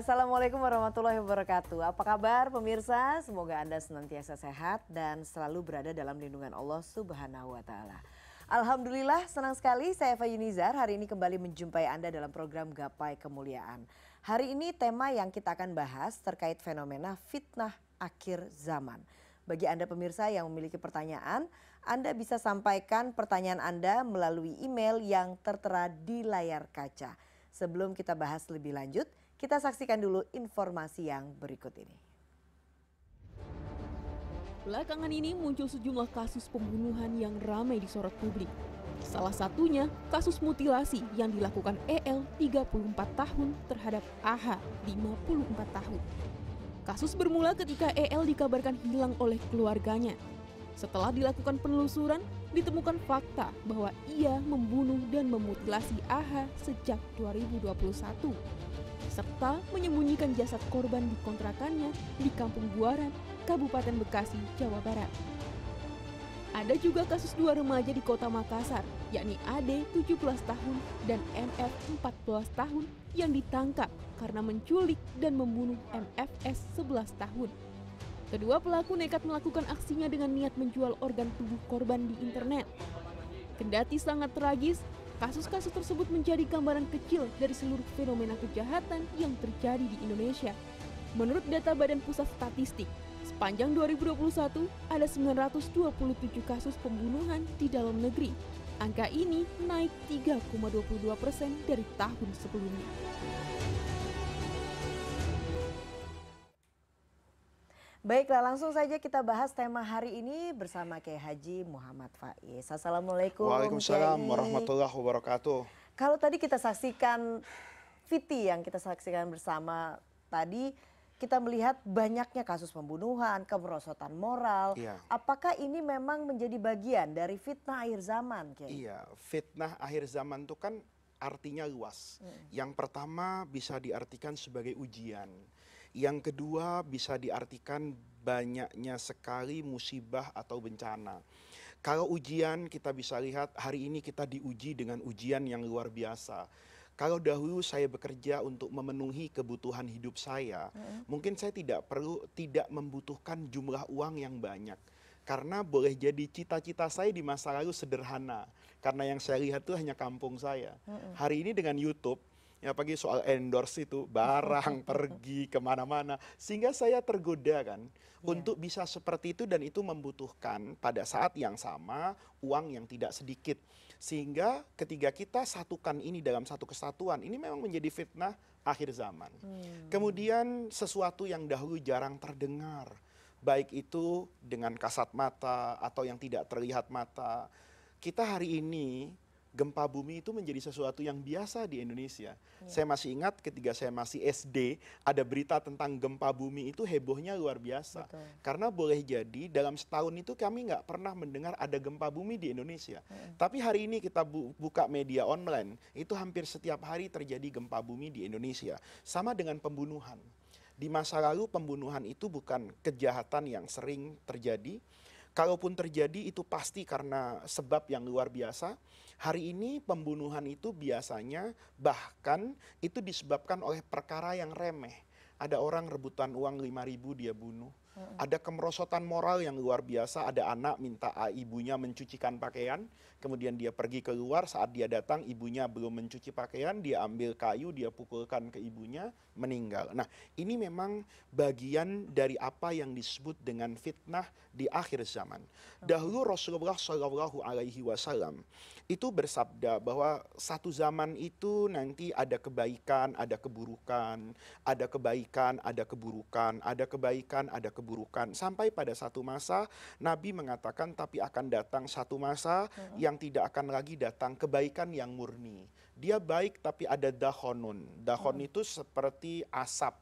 Assalamualaikum warahmatullahi wabarakatuh. Apa kabar pemirsa? Semoga Anda senantiasa sehat dan selalu berada dalam lindungan Allah Subhanahu wa taala. Alhamdulillah senang sekali saya Eva Yunizar hari ini kembali menjumpai Anda dalam program Gapai Kemuliaan. Hari ini tema yang kita akan bahas terkait fenomena fitnah akhir zaman. Bagi Anda pemirsa yang memiliki pertanyaan, Anda bisa sampaikan pertanyaan Anda melalui email yang tertera di layar kaca Sebelum kita bahas lebih lanjut, kita saksikan dulu informasi yang berikut ini. Belakangan ini muncul sejumlah kasus pembunuhan yang ramai disorot publik. Salah satunya kasus mutilasi yang dilakukan EL 34 tahun terhadap AH 54 tahun. Kasus bermula ketika EL dikabarkan hilang oleh keluarganya. Setelah dilakukan penelusuran, ditemukan fakta bahwa ia membunuh dan memutilasi Aha sejak 2021 serta menyembunyikan jasad korban di kontrakannya di Kampung Buaran, Kabupaten Bekasi, Jawa Barat. Ada juga kasus dua remaja di kota Makassar, yakni AD 17 tahun dan MF 14 tahun yang ditangkap karena menculik dan membunuh MFS 11 tahun. Kedua pelaku nekat melakukan aksinya dengan niat menjual organ tubuh korban di internet. Kendati sangat tragis, kasus-kasus tersebut menjadi gambaran kecil dari seluruh fenomena kejahatan yang terjadi di Indonesia. Menurut data Badan Pusat Statistik, sepanjang 2021 ada 927 kasus pembunuhan di dalam negeri. Angka ini naik 3,22 persen dari tahun sebelumnya. Baiklah, langsung saja kita bahas tema hari ini bersama Kiai Haji Muhammad Faiz. Assalamualaikum. Waalaikumsalam warahmatullahi wabarakatuh. Kalau tadi kita saksikan Viti yang kita saksikan bersama tadi, kita melihat banyaknya kasus pembunuhan, kemerosotan moral. Iya. Apakah ini memang menjadi bagian dari fitnah akhir zaman, Kiai? Iya, fitnah akhir zaman itu kan artinya luas. Hmm. Yang pertama bisa diartikan sebagai ujian yang kedua bisa diartikan banyaknya sekali musibah atau bencana. Kalau ujian kita bisa lihat hari ini kita diuji dengan ujian yang luar biasa kalau dahulu saya bekerja untuk memenuhi kebutuhan hidup saya, mm. mungkin saya tidak perlu tidak membutuhkan jumlah uang yang banyak. Karena boleh jadi cita-cita saya di masa lalu sederhana. Karena yang saya lihat itu hanya kampung saya. Mm. Hari ini dengan YouTube, Ya pagi soal endorse itu barang pergi kemana-mana sehingga saya tergoda kan iya. untuk bisa seperti itu dan itu membutuhkan pada saat yang sama uang yang tidak sedikit sehingga ketika kita satukan ini dalam satu kesatuan ini memang menjadi fitnah akhir zaman hmm. kemudian sesuatu yang dahulu jarang terdengar baik itu dengan kasat mata atau yang tidak terlihat mata kita hari ini gempa bumi itu menjadi sesuatu yang biasa di Indonesia. Ya. Saya masih ingat ketika saya masih SD, ada berita tentang gempa bumi itu hebohnya luar biasa. Betul. Karena boleh jadi dalam setahun itu kami nggak pernah mendengar ada gempa bumi di Indonesia. Ya. Tapi hari ini kita bu buka media online, itu hampir setiap hari terjadi gempa bumi di Indonesia. Sama dengan pembunuhan. Di masa lalu pembunuhan itu bukan kejahatan yang sering terjadi, kalaupun terjadi itu pasti karena sebab yang luar biasa. Hari ini pembunuhan itu biasanya bahkan itu disebabkan oleh perkara yang remeh. Ada orang rebutan uang ribu dia bunuh. Ada kemerosotan moral yang luar biasa, ada anak minta ibunya mencucikan pakaian, kemudian dia pergi keluar, saat dia datang ibunya belum mencuci pakaian, dia ambil kayu, dia pukulkan ke ibunya, meninggal. Nah, ini memang bagian dari apa yang disebut dengan fitnah di akhir zaman. Dahulu Rasulullah Shallallahu Alaihi Wasallam itu bersabda bahwa satu zaman itu nanti ada kebaikan, ada keburukan, ada kebaikan, ada keburukan, ada kebaikan, ada keburukan. Sampai pada satu masa Nabi mengatakan tapi akan datang satu masa yang tidak akan lagi datang kebaikan yang murni dia baik tapi ada dahonun. Dahon hmm. itu seperti asap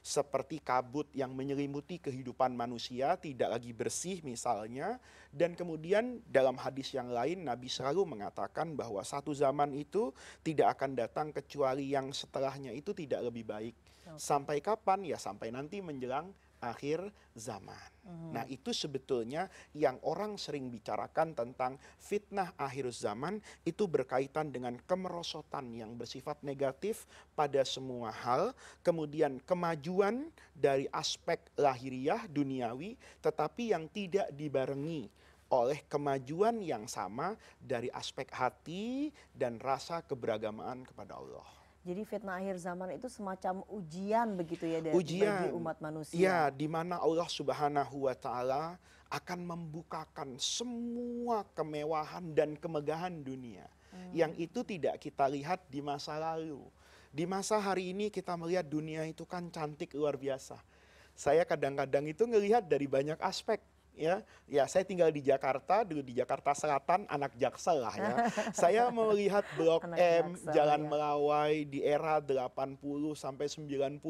seperti kabut yang menyelimuti kehidupan manusia tidak lagi bersih misalnya dan kemudian dalam hadis yang lain Nabi selalu mengatakan bahwa satu zaman itu tidak akan datang kecuali yang setelahnya itu tidak lebih baik sampai kapan ya sampai nanti menjelang akhir zaman. Hmm. Nah itu sebetulnya yang orang sering bicarakan tentang fitnah akhir zaman itu berkaitan dengan kemerosotan yang bersifat negatif pada semua hal. Kemudian kemajuan dari aspek lahiriah duniawi tetapi yang tidak dibarengi oleh kemajuan yang sama dari aspek hati dan rasa keberagamaan kepada Allah. Jadi fitnah akhir zaman itu semacam ujian begitu ya dari ujian. bagi umat manusia. Ya, di mana Allah Subhanahu wa taala akan membukakan semua kemewahan dan kemegahan dunia hmm. yang itu tidak kita lihat di masa lalu. Di masa hari ini kita melihat dunia itu kan cantik luar biasa. Saya kadang-kadang itu ngelihat dari banyak aspek ya ya saya tinggal di Jakarta dulu di Jakarta Selatan anak jaksa lah ya saya melihat Blok anak M Jaksel, Jalan ya. Melawai di era 80 sampai 90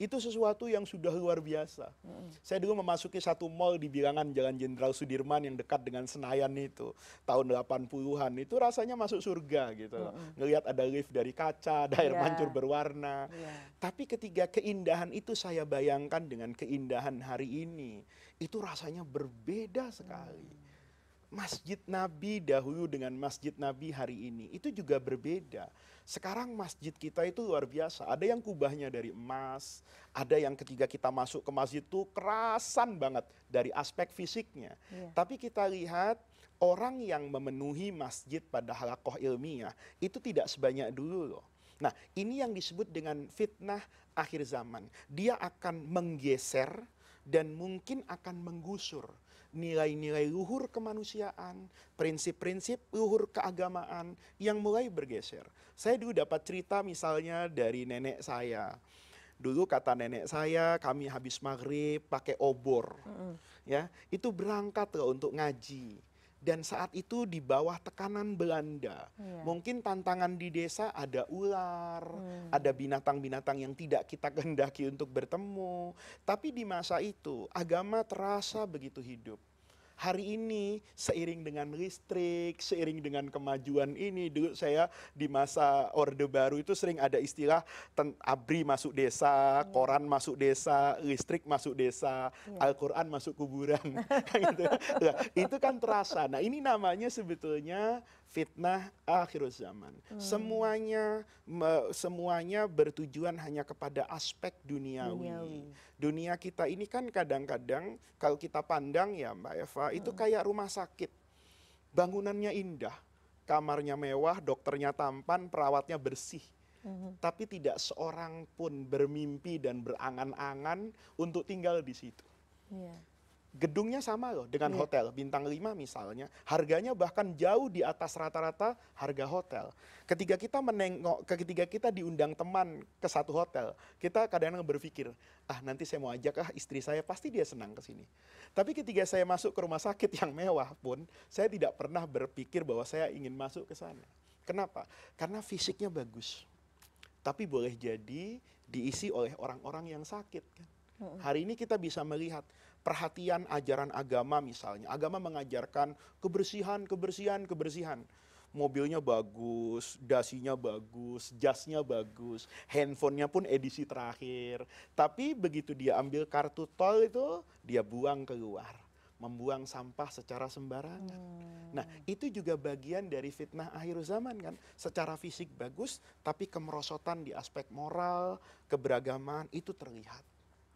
itu sesuatu yang sudah luar biasa mm. saya dulu memasuki satu mall di bilangan Jalan Jenderal Sudirman yang dekat dengan Senayan itu tahun 80-an itu rasanya masuk surga gitu mm. ngelihat ada lift dari kaca ada air yeah. mancur berwarna yeah. tapi ketiga keindahan itu saya bayangkan dengan keindahan hari ini itu rasanya berbeda sekali. Masjid Nabi dahulu dengan masjid Nabi hari ini itu juga berbeda. Sekarang masjid kita itu luar biasa. Ada yang kubahnya dari emas, ada yang ketika kita masuk ke masjid itu kerasan banget dari aspek fisiknya. Yeah. Tapi kita lihat orang yang memenuhi masjid pada halakoh ilmiah itu tidak sebanyak dulu loh. Nah ini yang disebut dengan fitnah akhir zaman. Dia akan menggeser dan mungkin akan menggusur nilai nilai luhur kemanusiaan, prinsip-prinsip luhur keagamaan yang mulai bergeser. Saya dulu dapat cerita misalnya dari nenek saya. Dulu kata nenek saya kami habis maghrib pakai obor, mm -hmm. ya itu berangkat loh untuk ngaji dan saat itu di bawah tekanan Belanda iya. mungkin tantangan di desa ada ular hmm. ada binatang binatang yang tidak kita kehendaki untuk bertemu tapi di masa itu agama terasa begitu hidup hari ini seiring dengan listrik, seiring dengan kemajuan ini. Dulu saya di masa Orde Baru itu sering ada istilah abri masuk desa, hmm. koran masuk desa, listrik masuk desa, hmm. Al-Quran masuk kuburan. nah, itu kan terasa. Nah ini namanya sebetulnya fitnah akhir zaman hmm. semuanya semuanya bertujuan hanya kepada aspek duniawi dunia kita ini kan kadang kadang kalau kita pandang ya mbak eva itu hmm. kayak rumah sakit bangunannya indah kamarnya mewah dokternya tampan perawatnya bersih hmm. tapi tidak seorang pun bermimpi dan berangan-angan untuk tinggal di situ. Yeah gedungnya sama loh dengan iya. hotel bintang 5 misalnya harganya bahkan jauh di atas rata-rata harga hotel ketika kita menengok ketika kita diundang teman ke satu hotel kita kadang-kadang berpikir ah nanti saya mau ajak ah istri saya pasti dia senang ke sini tapi ketika saya masuk ke rumah sakit yang mewah pun saya tidak pernah berpikir bahwa saya ingin masuk ke sana kenapa karena fisiknya bagus tapi boleh jadi diisi oleh orang-orang yang sakit kan. hari ini kita bisa melihat perhatian ajaran agama misalnya. Agama mengajarkan kebersihan, kebersihan, kebersihan. Mobilnya bagus, dasinya bagus, jasnya bagus, handphonenya pun edisi terakhir. Tapi begitu dia ambil kartu tol itu, dia buang keluar. Membuang sampah secara sembarangan. Hmm. Nah itu juga bagian dari fitnah akhir zaman kan. Secara fisik bagus, tapi kemerosotan di aspek moral, keberagaman itu terlihat.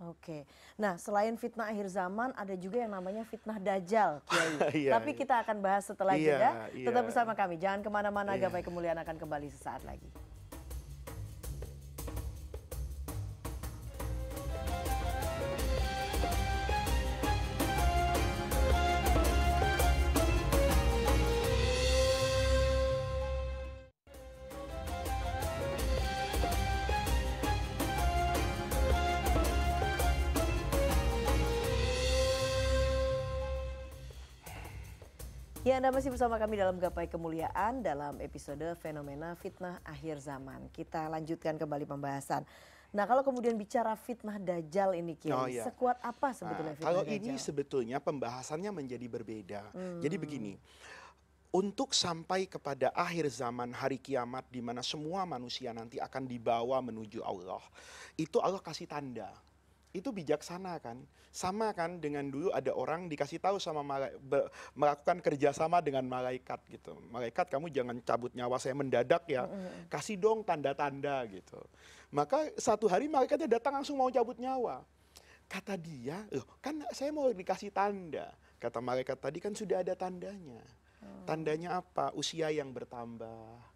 Oke, nah selain fitnah akhir zaman ada juga yang namanya fitnah dajjal, Kiai. Iya, Tapi iya. kita akan bahas setelah itu ya. Tetap iya. bersama kami, jangan kemana-mana. Gapai kemuliaan akan kembali sesaat lagi. masih bersama kami dalam Gapai Kemuliaan dalam episode Fenomena Fitnah Akhir Zaman. Kita lanjutkan kembali pembahasan. Nah kalau kemudian bicara fitnah dajjal ini Kim, oh, iya. sekuat apa ah, sebetulnya nah, fitnah Kalau dajjal? ini sebetulnya pembahasannya menjadi berbeda. Hmm. Jadi begini, untuk sampai kepada akhir zaman hari kiamat di mana semua manusia nanti akan dibawa menuju Allah. Itu Allah kasih tanda itu bijaksana kan sama kan dengan dulu ada orang dikasih tahu sama malaikat melakukan kerjasama dengan malaikat gitu malaikat kamu jangan cabut nyawa saya mendadak ya kasih dong tanda-tanda gitu maka satu hari malaikatnya datang langsung mau cabut nyawa kata dia loh kan saya mau dikasih tanda kata malaikat tadi kan sudah ada tandanya oh. tandanya apa usia yang bertambah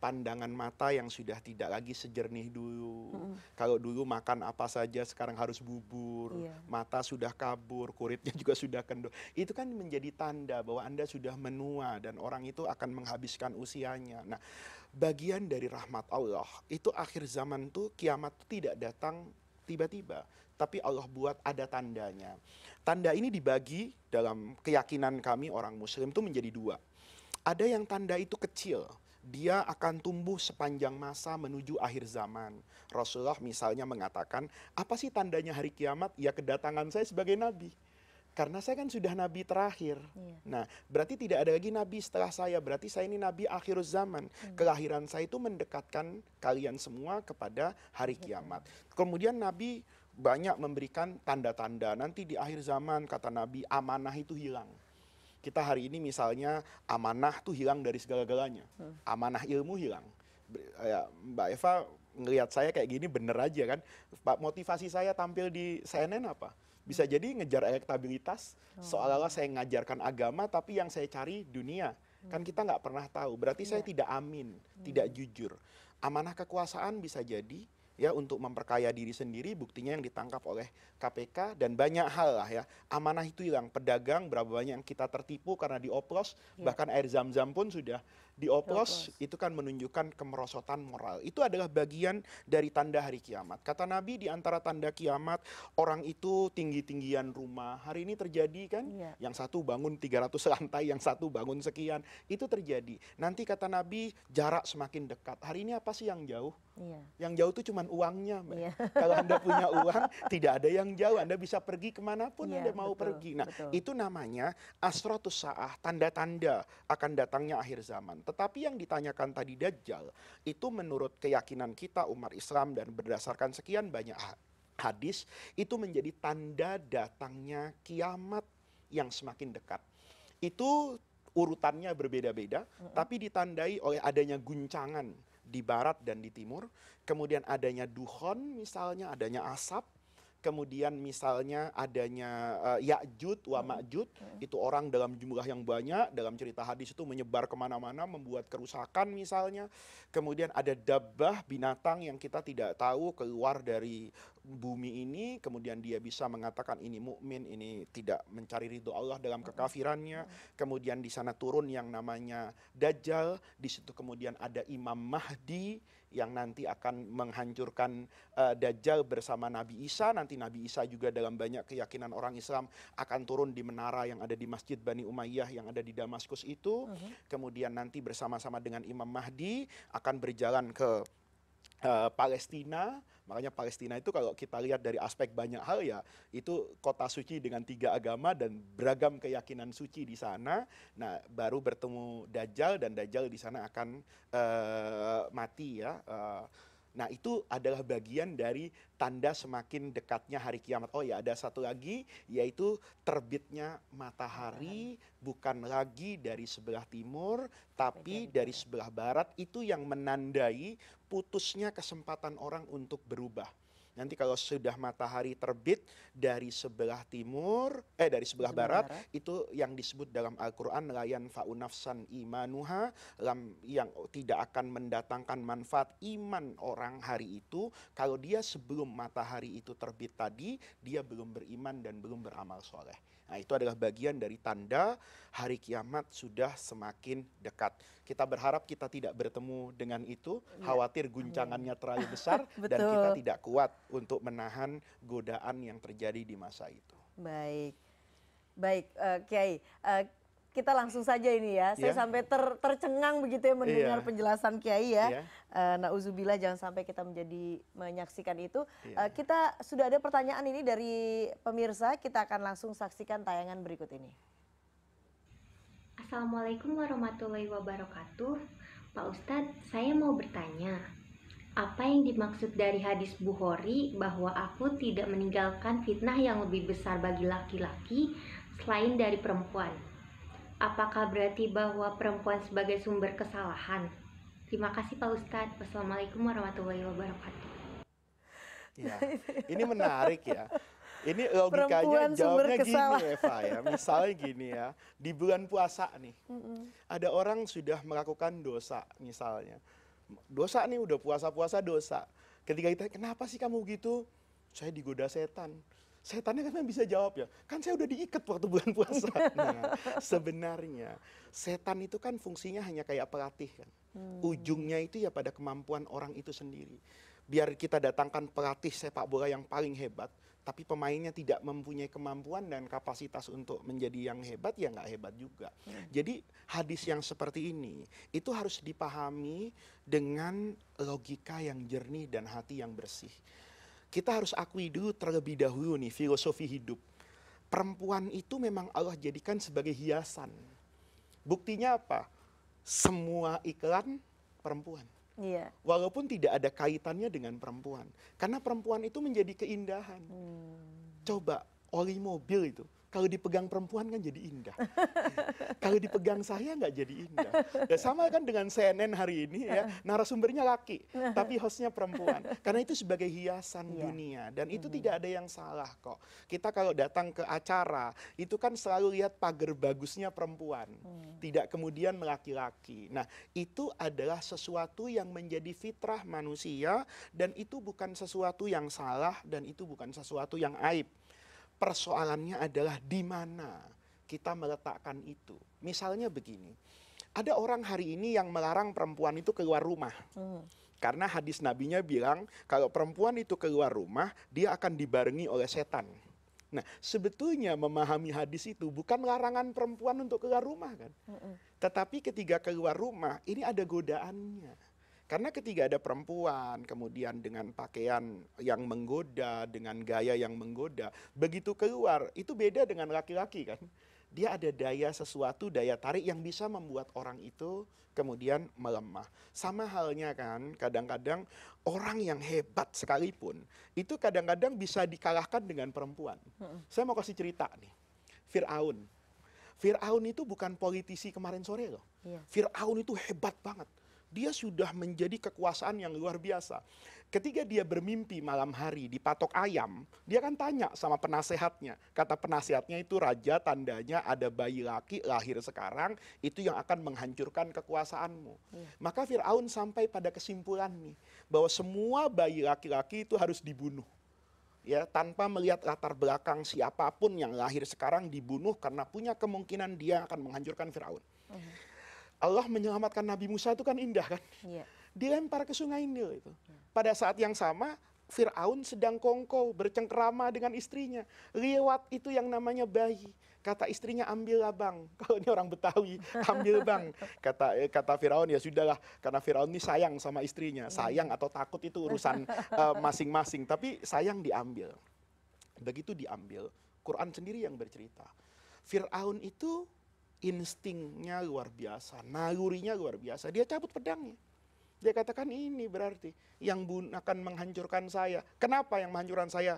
pandangan mata yang sudah tidak lagi sejernih dulu. Mm. Kalau dulu makan apa saja sekarang harus bubur, yeah. mata sudah kabur, kulitnya juga sudah kendor. Itu kan menjadi tanda bahwa Anda sudah menua dan orang itu akan menghabiskan usianya. Nah, bagian dari rahmat Allah itu akhir zaman tuh kiamat tidak datang tiba-tiba, tapi Allah buat ada tandanya. Tanda ini dibagi dalam keyakinan kami orang muslim itu menjadi dua. Ada yang tanda itu kecil, dia akan tumbuh sepanjang masa menuju akhir zaman. Rasulullah misalnya mengatakan, apa sih tandanya hari kiamat? Ya kedatangan saya sebagai nabi. Karena saya kan sudah nabi terakhir. Iya. Nah, berarti tidak ada lagi nabi setelah saya. Berarti saya ini nabi akhir zaman. Hmm. Kelahiran saya itu mendekatkan kalian semua kepada hari kiamat. Kemudian nabi banyak memberikan tanda-tanda. Nanti di akhir zaman kata nabi amanah itu hilang kita hari ini misalnya amanah tuh hilang dari segala-galanya. Hmm. Amanah ilmu hilang. Ya, Mbak Eva ngelihat saya kayak gini bener aja kan. pak Motivasi saya tampil di CNN apa? Bisa jadi ngejar elektabilitas, oh. seolah-olah saya ngajarkan agama tapi yang saya cari dunia. Hmm. Kan kita nggak pernah tahu. Berarti saya iya. tidak amin, hmm. tidak jujur. Amanah kekuasaan bisa jadi ya untuk memperkaya diri sendiri buktinya yang ditangkap oleh KPK dan banyak hal lah ya amanah itu hilang pedagang berapa banyak yang kita tertipu karena dioplos iya. bahkan air zam zam pun sudah dioplos itu kan menunjukkan kemerosotan moral. Itu adalah bagian dari tanda hari kiamat. Kata Nabi di antara tanda kiamat orang itu tinggi-tinggian rumah. Hari ini terjadi kan? Iya. Yang satu bangun 300 lantai, yang satu bangun sekian. Itu terjadi. Nanti kata Nabi jarak semakin dekat. Hari ini apa sih yang jauh? Iya. Yang jauh itu cuma uangnya. Iya. Kalau Anda punya uang, tidak ada yang jauh. Anda bisa pergi kemanapun ya, Anda mau betul, pergi. Nah, betul. itu namanya asratus sa'ah, tanda-tanda akan datangnya akhir zaman. Tetapi yang ditanyakan tadi Dajjal, itu menurut keyakinan kita umat Islam dan berdasarkan sekian banyak hadis, itu menjadi tanda datangnya kiamat yang semakin dekat. Itu urutannya berbeda-beda, mm -hmm. tapi ditandai oleh adanya guncangan di barat dan di timur, kemudian adanya duhon misalnya, adanya asap, kemudian misalnya adanya uh, Ya'jud wa hmm. Ma'jud hmm. itu orang dalam jumlah yang banyak dalam cerita hadis itu menyebar kemana-mana membuat kerusakan misalnya kemudian ada dabah binatang yang kita tidak tahu keluar dari bumi ini kemudian dia bisa mengatakan ini mukmin ini tidak mencari ridho Allah dalam hmm. kekafirannya hmm. kemudian di sana turun yang namanya Dajjal di situ kemudian ada Imam Mahdi yang nanti akan menghancurkan uh, Dajjal bersama Nabi Isa. Nanti Nabi Isa juga dalam banyak keyakinan orang Islam akan turun di menara yang ada di Masjid Bani Umayyah yang ada di Damaskus itu. Uh mhm. -huh. Kemudian nanti bersama-sama dengan Imam Mahdi akan berjalan ke uh, Palestina Makanya Palestina itu kalau kita lihat dari aspek banyak hal ya, itu kota suci dengan tiga agama dan beragam keyakinan suci di sana. Nah, baru bertemu Dajjal dan Dajjal di sana akan uh, mati ya. Uh, Nah itu adalah bagian dari tanda semakin dekatnya hari kiamat. Oh ya ada satu lagi yaitu terbitnya matahari bukan lagi dari sebelah timur tapi dari sebelah barat itu yang menandai putusnya kesempatan orang untuk berubah. Nanti kalau sudah matahari terbit dari sebelah timur, eh dari sebelah barat, barat, itu yang disebut dalam Al-Quran layan faunafsan imanuha, yang tidak akan mendatangkan manfaat iman orang hari itu kalau dia sebelum matahari itu terbit tadi dia belum beriman dan belum beramal soleh. Nah itu adalah bagian dari tanda hari kiamat sudah semakin dekat. Kita berharap kita tidak bertemu dengan itu, iya. khawatir guncangannya terlalu besar dan kita tidak kuat untuk menahan godaan yang terjadi di masa itu. Baik, baik, uh, Kiai. Uh, kita langsung saja ini ya. Saya yeah. sampai ter, tercengang begitu ya mendengar yeah. penjelasan Kiai ya. Yeah. Iya. Uh, Nauzubillah jangan sampai kita menjadi menyaksikan itu. Yeah. Iya. Uh, kita sudah ada pertanyaan ini dari pemirsa. Kita akan langsung saksikan tayangan berikut ini. Assalamualaikum warahmatullahi wabarakatuh. Pak Ustadz, saya mau bertanya apa yang dimaksud dari hadis Bukhari bahwa aku tidak meninggalkan fitnah yang lebih besar bagi laki-laki selain dari perempuan? Apakah berarti bahwa perempuan sebagai sumber kesalahan? Terima kasih Pak Ustadz. Wassalamualaikum warahmatullahi wabarakatuh. Ya, ini menarik ya. Ini logikanya jawabnya gini Eva ya. Misalnya gini ya, di bulan puasa nih, mm -mm. ada orang sudah melakukan dosa misalnya dosa nih udah puasa-puasa dosa. Ketika kita, kenapa sih kamu gitu? Saya digoda setan. Setannya kan bisa jawab ya, kan saya udah diikat waktu bulan puasa. Nah, sebenarnya setan itu kan fungsinya hanya kayak pelatih kan. Hmm. Ujungnya itu ya pada kemampuan orang itu sendiri. Biar kita datangkan pelatih sepak bola yang paling hebat, tapi pemainnya tidak mempunyai kemampuan dan kapasitas untuk menjadi yang hebat ya nggak hebat juga. Hmm. Jadi hadis yang seperti ini itu harus dipahami dengan logika yang jernih dan hati yang bersih. Kita harus akui dulu terlebih dahulu nih filosofi hidup. Perempuan itu memang Allah jadikan sebagai hiasan. Buktinya apa? Semua iklan perempuan Iya. walaupun tidak ada kaitannya dengan perempuan karena perempuan itu menjadi keindahan hmm. coba oli mobil itu kalau dipegang perempuan kan jadi indah. Kalau dipegang saya nggak jadi indah. Ya, sama kan dengan CNN hari ini ya, narasumbernya laki, tapi hostnya perempuan. Karena itu sebagai hiasan yeah. dunia dan itu mm -hmm. tidak ada yang salah kok. Kita kalau datang ke acara itu kan selalu lihat pagar bagusnya perempuan, mm. tidak kemudian laki-laki. Nah itu adalah sesuatu yang menjadi fitrah manusia dan itu bukan sesuatu yang salah dan itu bukan sesuatu yang aib. Persoalannya adalah di mana kita meletakkan itu. Misalnya begini, ada orang hari ini yang melarang perempuan itu keluar rumah. Hmm. Karena hadis nabinya bilang kalau perempuan itu keluar rumah dia akan dibarengi oleh setan. Nah sebetulnya memahami hadis itu bukan larangan perempuan untuk keluar rumah kan. Hmm. Tetapi ketika keluar rumah ini ada godaannya karena ketika ada perempuan, kemudian dengan pakaian yang menggoda, dengan gaya yang menggoda, begitu keluar itu beda dengan laki-laki kan. Dia ada daya sesuatu, daya tarik yang bisa membuat orang itu kemudian melemah. Sama halnya kan, kadang-kadang orang yang hebat sekalipun, itu kadang-kadang bisa dikalahkan dengan perempuan. Hmm. Saya mau kasih cerita nih, Fir'aun. Fir'aun itu bukan politisi kemarin sore loh. Iya. Fir'aun itu hebat banget dia sudah menjadi kekuasaan yang luar biasa. Ketika dia bermimpi malam hari di patok ayam, dia kan tanya sama penasehatnya. Kata penasehatnya itu raja tandanya ada bayi laki lahir sekarang, itu yang akan menghancurkan kekuasaanmu. Ya. Maka Fir'aun sampai pada kesimpulan nih, bahwa semua bayi laki-laki itu harus dibunuh ya tanpa melihat latar belakang siapapun yang lahir sekarang dibunuh karena punya kemungkinan dia akan menghancurkan Firaun. Uh iya. -huh. Allah menyelamatkan Nabi Musa itu kan indah kan? Yeah. Dilempar ke sungai Nil itu. Iya. Pada saat yang sama Fir'aun sedang kongko bercengkrama dengan istrinya. Lewat itu yang namanya bayi. Kata istrinya ambil abang. Kalau ini orang Betawi, ambil bang. Kata eh, kata Firaun ya sudahlah karena Firaun ini sayang sama istrinya. Iya. Sayang atau takut itu urusan eh, masing-masing, uh, tapi sayang diambil. Begitu diambil, Quran sendiri yang bercerita. Firaun itu instingnya luar biasa, nalurinya luar biasa. Dia cabut pedangnya. Dia katakan ini berarti yang akan menghancurkan saya. Kenapa yang menghancurkan saya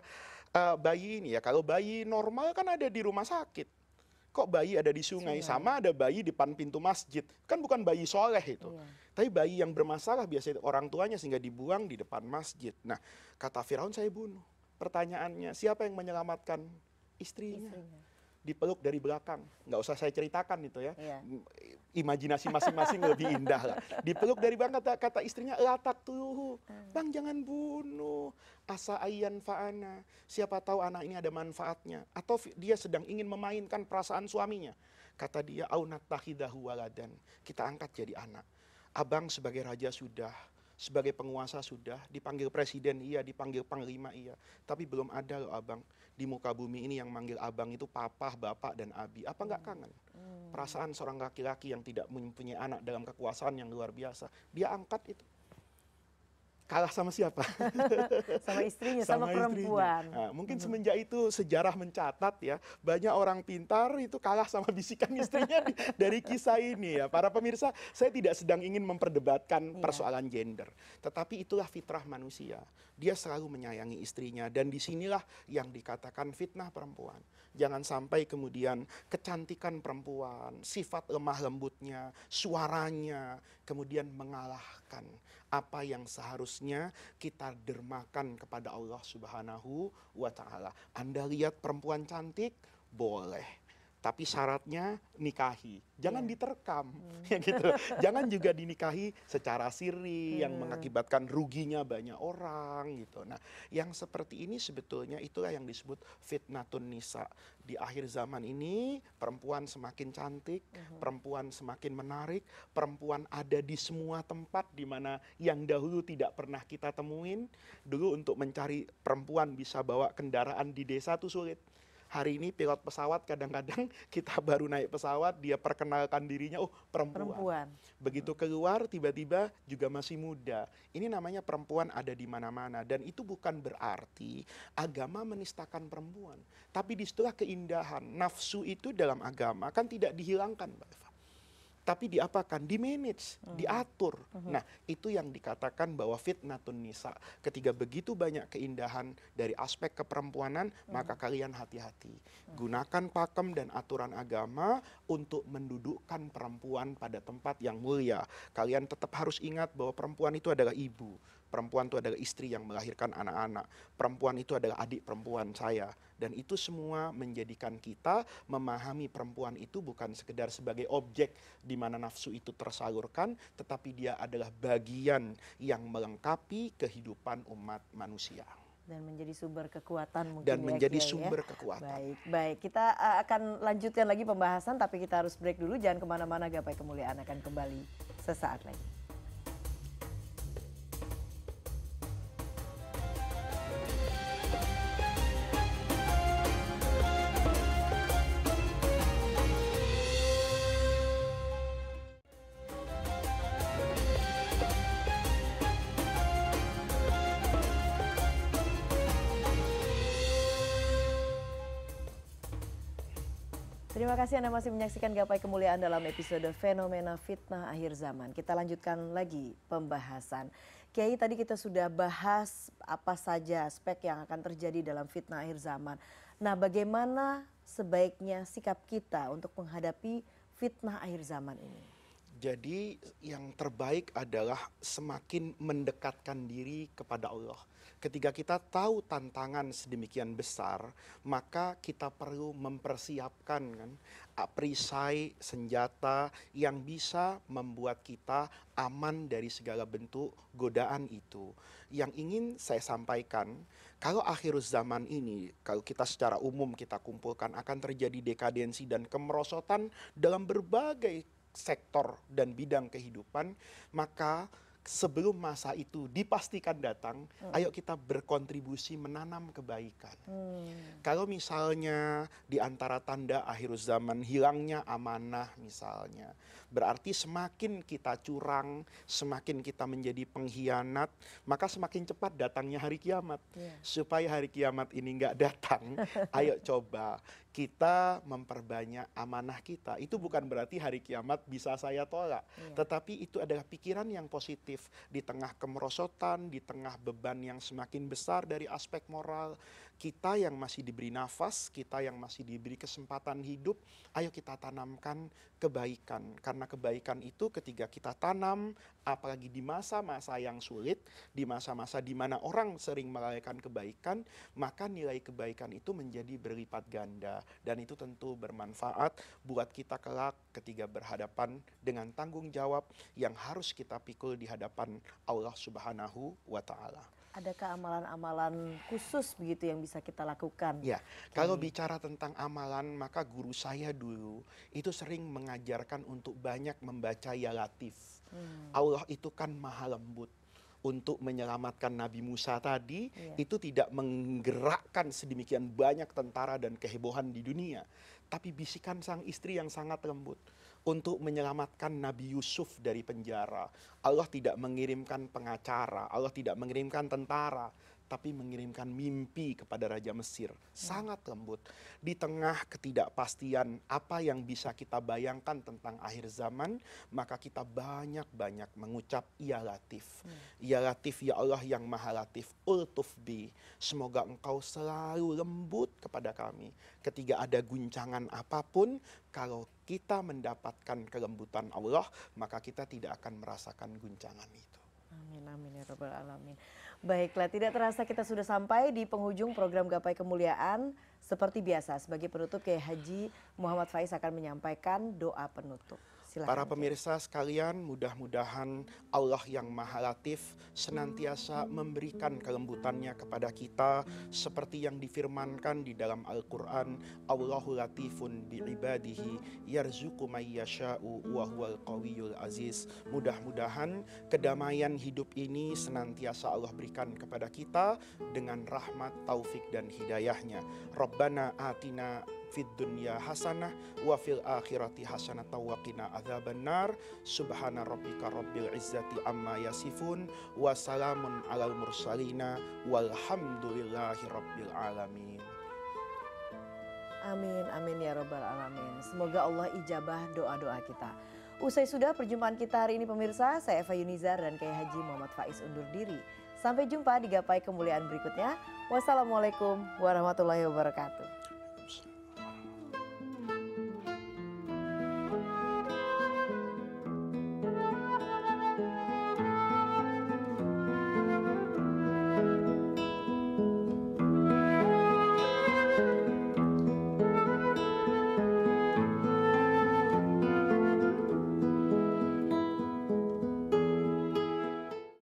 uh, bayi ini ya? Kalau bayi normal kan ada di rumah sakit kok bayi ada di sungai iya. sama ada bayi di depan pintu masjid kan bukan bayi soleh itu iya. tapi bayi yang bermasalah biasanya orang tuanya sehingga dibuang di depan masjid nah kata Firaun saya bunuh pertanyaannya siapa yang menyelamatkan istrinya, istrinya dipeluk dari belakang. Nggak usah saya ceritakan itu ya. Iya. Imajinasi masing-masing lebih indah lah. Dipeluk dari belakang kata, kata istrinya, latak tuh, hmm. bang jangan bunuh. Asa ayan faana. Siapa tahu anak ini ada manfaatnya. Atau dia sedang ingin memainkan perasaan suaminya. Kata dia, aunat tahidahu waladan. Kita angkat jadi anak. Abang sebagai raja sudah sebagai penguasa sudah, dipanggil presiden iya, dipanggil panglima iya. Tapi belum ada loh abang di muka bumi ini yang manggil abang itu papa bapak, dan abi. Apa nggak hmm. kangen? Hmm. Perasaan seorang laki-laki yang tidak mempunyai anak dalam kekuasaan yang luar biasa. Dia angkat itu kalah sama siapa? sama istrinya, sama, sama perempuan. Nah, mungkin hmm. semenjak itu sejarah mencatat ya, banyak orang pintar itu kalah sama bisikan istrinya dari kisah ini ya. Para pemirsa, saya tidak sedang ingin memperdebatkan yeah. persoalan gender, tetapi itulah fitrah manusia. Dia selalu menyayangi istrinya dan disinilah yang dikatakan fitnah perempuan. Jangan sampai kemudian kecantikan perempuan, sifat lemah lembutnya, suaranya, kemudian mengalah apa yang seharusnya kita dermakan kepada Allah Subhanahu wa taala. Anda lihat perempuan cantik boleh tapi syaratnya nikahi jangan iya. diterkam hmm. ya gitu jangan juga dinikahi secara siri yang iya. mengakibatkan ruginya banyak orang gitu nah yang seperti ini sebetulnya itulah yang disebut fitnatun nisa di akhir zaman ini perempuan semakin cantik hmm. perempuan semakin menarik perempuan ada di semua tempat di mana yang dahulu tidak pernah kita temuin dulu untuk mencari perempuan bisa bawa kendaraan di desa itu sulit hari ini pilot pesawat kadang-kadang kita baru naik pesawat dia perkenalkan dirinya oh perempuan, perempuan. begitu keluar tiba-tiba juga masih muda ini namanya perempuan ada di mana-mana dan itu bukan berarti agama menistakan perempuan tapi disitulah keindahan nafsu itu dalam agama kan tidak dihilangkan Mbak Eva tapi diapakan di manage hmm. diatur hmm. nah itu yang dikatakan bahwa fitnatun nisa ketika begitu banyak keindahan dari aspek keperempuanan hmm. maka kalian hati-hati gunakan pakem dan aturan agama untuk mendudukkan perempuan pada tempat yang mulia kalian tetap harus ingat bahwa perempuan itu adalah ibu perempuan itu adalah istri yang melahirkan anak-anak perempuan itu adalah adik perempuan saya dan itu semua menjadikan kita memahami perempuan itu bukan sekedar sebagai objek di mana nafsu itu tersalurkan, tetapi dia adalah bagian yang melengkapi kehidupan umat manusia dan menjadi sumber kekuatan mungkin dan ya, menjadi ya. sumber ya. kekuatan. Baik, baik. Kita akan lanjutkan lagi pembahasan tapi kita harus break dulu jangan kemana mana gapai kemuliaan akan kembali sesaat lagi. Terima kasih Anda masih menyaksikan Gapai Kemuliaan dalam episode Fenomena Fitnah Akhir Zaman. Kita lanjutkan lagi pembahasan. Kiai tadi kita sudah bahas apa saja aspek yang akan terjadi dalam fitnah akhir zaman. Nah bagaimana sebaiknya sikap kita untuk menghadapi fitnah akhir zaman ini? Jadi yang terbaik adalah semakin mendekatkan diri kepada Allah. Ketika kita tahu tantangan sedemikian besar, maka kita perlu mempersiapkan kan perisai senjata yang bisa membuat kita aman dari segala bentuk godaan itu. Yang ingin saya sampaikan, kalau akhir zaman ini, kalau kita secara umum kita kumpulkan akan terjadi dekadensi dan kemerosotan dalam berbagai sektor dan bidang kehidupan, maka sebelum masa itu dipastikan datang, hmm. ayo kita berkontribusi menanam kebaikan. Hmm. Kalau misalnya di antara tanda akhir zaman hilangnya amanah misalnya, berarti semakin kita curang, semakin kita menjadi pengkhianat, maka semakin cepat datangnya hari kiamat. Yeah. Supaya hari kiamat ini nggak datang, ayo coba kita memperbanyak amanah kita itu bukan berarti hari kiamat bisa saya tolak yeah. tetapi itu adalah pikiran yang positif di tengah kemerosotan di tengah beban yang semakin besar dari aspek moral kita yang masih diberi nafas, kita yang masih diberi kesempatan hidup, ayo kita tanamkan kebaikan. Karena kebaikan itu ketika kita tanam, apalagi di masa-masa yang sulit, di masa-masa di mana orang sering melalaikan kebaikan, maka nilai kebaikan itu menjadi berlipat ganda. Dan itu tentu bermanfaat buat kita kelak ketika berhadapan dengan tanggung jawab yang harus kita pikul di hadapan Allah Subhanahu wa taala adakah amalan-amalan khusus begitu yang bisa kita lakukan? Ya, kalau hmm. bicara tentang amalan, maka guru saya dulu itu sering mengajarkan untuk banyak membaca ya latif. Hmm. Allah itu kan maha lembut untuk menyelamatkan Nabi Musa tadi yeah. itu tidak menggerakkan sedemikian banyak tentara dan kehebohan di dunia, tapi bisikan sang istri yang sangat lembut untuk menyelamatkan Nabi Yusuf dari penjara. Allah tidak mengirimkan pengacara, Allah tidak mengirimkan tentara, tapi mengirimkan mimpi kepada Raja Mesir. Sangat lembut. Di tengah ketidakpastian apa yang bisa kita bayangkan tentang akhir zaman, maka kita banyak-banyak mengucap Ya Latif. Ya Latif, Ya Allah yang Maha Latif, Ultuf bi. Semoga engkau selalu lembut kepada kami. Ketika ada guncangan apapun, kalau kita mendapatkan kelembutan Allah, maka kita tidak akan merasakan guncangan itu. Amin, amin, ya Rabbal Alamin. Baiklah, tidak terasa kita sudah sampai di penghujung program Gapai Kemuliaan. Seperti biasa, sebagai penutup Kiai Haji Muhammad Faiz akan menyampaikan doa penutup. Para pemirsa sekalian, mudah-mudahan Allah yang Maha Latif senantiasa memberikan kelembutannya kepada kita seperti yang difirmankan di dalam Al-Qur'an, Allahu latifun bi'ibadihi yarzuqu may yasha'u wa huwal qawiyul aziz. Mudah-mudahan kedamaian hidup ini senantiasa Allah berikan kepada kita dengan rahmat, taufik dan hidayahnya. Rabbana atina fid dunya hasanah wa fil akhirati hasanah tawakina azaban nar subhana rabbika rabbil izzati amma yasifun wa salamun alal mursalina walhamdulillahi rabbil alamin Amin, amin ya robbal alamin. Semoga Allah ijabah doa-doa kita. Usai sudah perjumpaan kita hari ini pemirsa, saya Eva Yunizar dan Kiai Haji Muhammad Faiz undur diri. Sampai jumpa di gapai kemuliaan berikutnya. Wassalamualaikum warahmatullahi wabarakatuh.